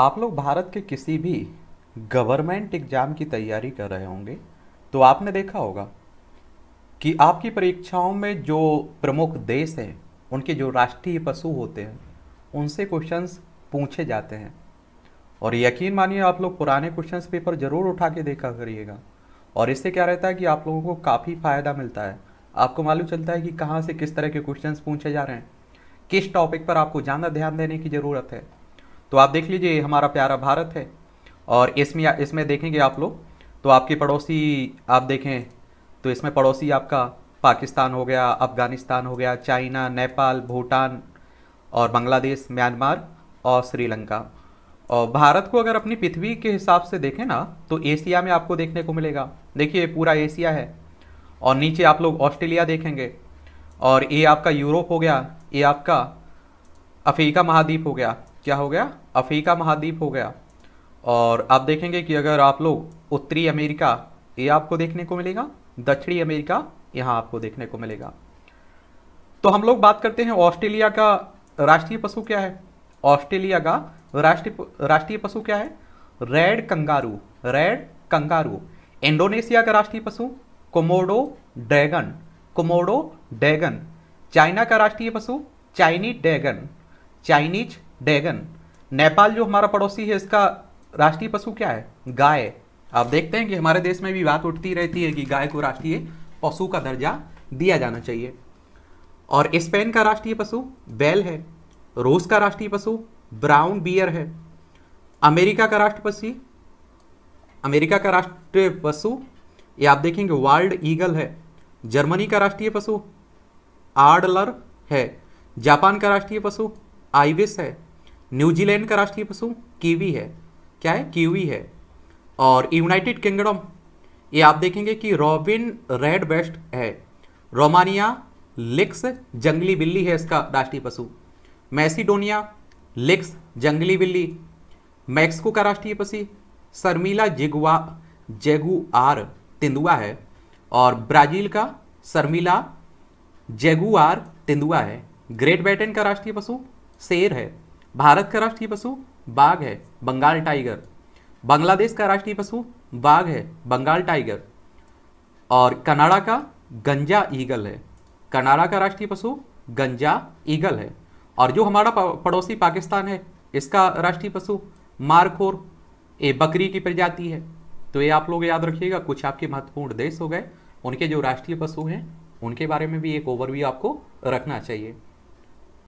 आप लोग भारत के किसी भी गवर्नमेंट एग्ज़ाम की तैयारी कर रहे होंगे तो आपने देखा होगा कि आपकी परीक्षाओं में जो प्रमुख देश हैं उनके जो राष्ट्रीय पशु होते हैं उनसे क्वेश्चंस पूछे जाते हैं और यकीन मानिए आप लोग पुराने क्वेश्चंस पेपर ज़रूर उठा के देखा करिएगा और इससे क्या रहता है कि आप लोगों को काफ़ी फ़ायदा मिलता है आपको मालूम चलता है कि कहाँ से किस तरह के क्वेश्चंस पूछे जा रहे हैं किस टॉपिक पर आपको ज़्यादा ध्यान देने की ज़रूरत है तो आप देख लीजिए हमारा प्यारा भारत है और इसमें इसमें देखेंगे आप लोग तो आपके पड़ोसी आप देखें तो इसमें पड़ोसी आपका पाकिस्तान हो गया अफ़गानिस्तान हो गया चाइना नेपाल भूटान और बांग्लादेश म्यांमार और श्रीलंका और भारत को अगर अपनी पृथ्वी के हिसाब से देखें ना तो एशिया में आपको देखने को मिलेगा देखिए पूरा एशिया है और नीचे आप लोग ऑस्ट्रेलिया देखेंगे और ये आपका यूरोप हो गया ये आपका अफ्रीका महाद्वीप हो गया क्या हो गया अफ्रीका महाद्वीप हो गया और आप देखेंगे कि अगर आप लोग उत्तरी अमेरिका ये आपको देखने को मिलेगा दक्षिणी अमेरिका यहाँ आपको देखने को मिलेगा तो हम लोग बात करते हैं ऑस्ट्रेलिया का राष्ट्रीय पशु क्या है ऑस्ट्रेलिया का राष्ट्रीय राष्ट्रीय पशु क्या है red kangaroo red kangaroo Indonesia का राष्ट्रीय पशु Komodo dragon Komodo dragon China का राष्ट्रीय पशु Chinese dragon Chinese dragon Nepal जो हमारा पड़ोसी है इसका राष्ट्रीय पशु क्या है गाय आप देखते हैं कि हमारे देश में भी बात उठती रहती है कि गाय को राष्ट्रीय पशु का दर्जा दिया जाना चाहिए और स्पेन का राष्ट्रीय पशु बैल है रूस का राष्ट्रीय पशु ब्राउन बियर है अमेरिका का राष्ट्रपति अमेरिका का राष्ट्रीय पशु ये आप देखेंगे वर्ल्ड ईगल है जर्मनी का राष्ट्रीय पशु आडलर है जापान का राष्ट्रीय पशु आइविस है न्यूजीलैंड का राष्ट्रीय पशु कीवी है क्या है कीवी है और यूनाइटेड किंगडम ये आप देखेंगे कि रॉबिन रेड बेस्ट है रोमानिया लिक्स जंगली बिल्ली है इसका राष्ट्रीय पशु मैसीडोनिया लिक्स जंगली बिल्ली मैक्सिको का राष्ट्रीय पशु शर्मिला जेगुआ जेगुआर तेंदुआ है और ब्राजील का शर्मिला जेगुआर तेंदुआ है ग्रेट ब्रिटेन का राष्ट्रीय पशु शेर है भारत का राष्ट्रीय पशु बाघ है बंगाल टाइगर बांग्लादेश का राष्ट्रीय पशु बाघ है बंगाल टाइगर और कनाडा का गंजा ईगल है कनाडा का राष्ट्रीय पशु गंजा ईगल है और जो हमारा पड़ोसी पाकिस्तान है इसका राष्ट्रीय पशु मारखोर ये बकरी की प्रजाति है तो ये आप लोग याद रखिएगा कुछ आपके महत्वपूर्ण देश हो गए उनके जो राष्ट्रीय पशु हैं उनके बारे में भी एक ओवरव्यू आपको रखना चाहिए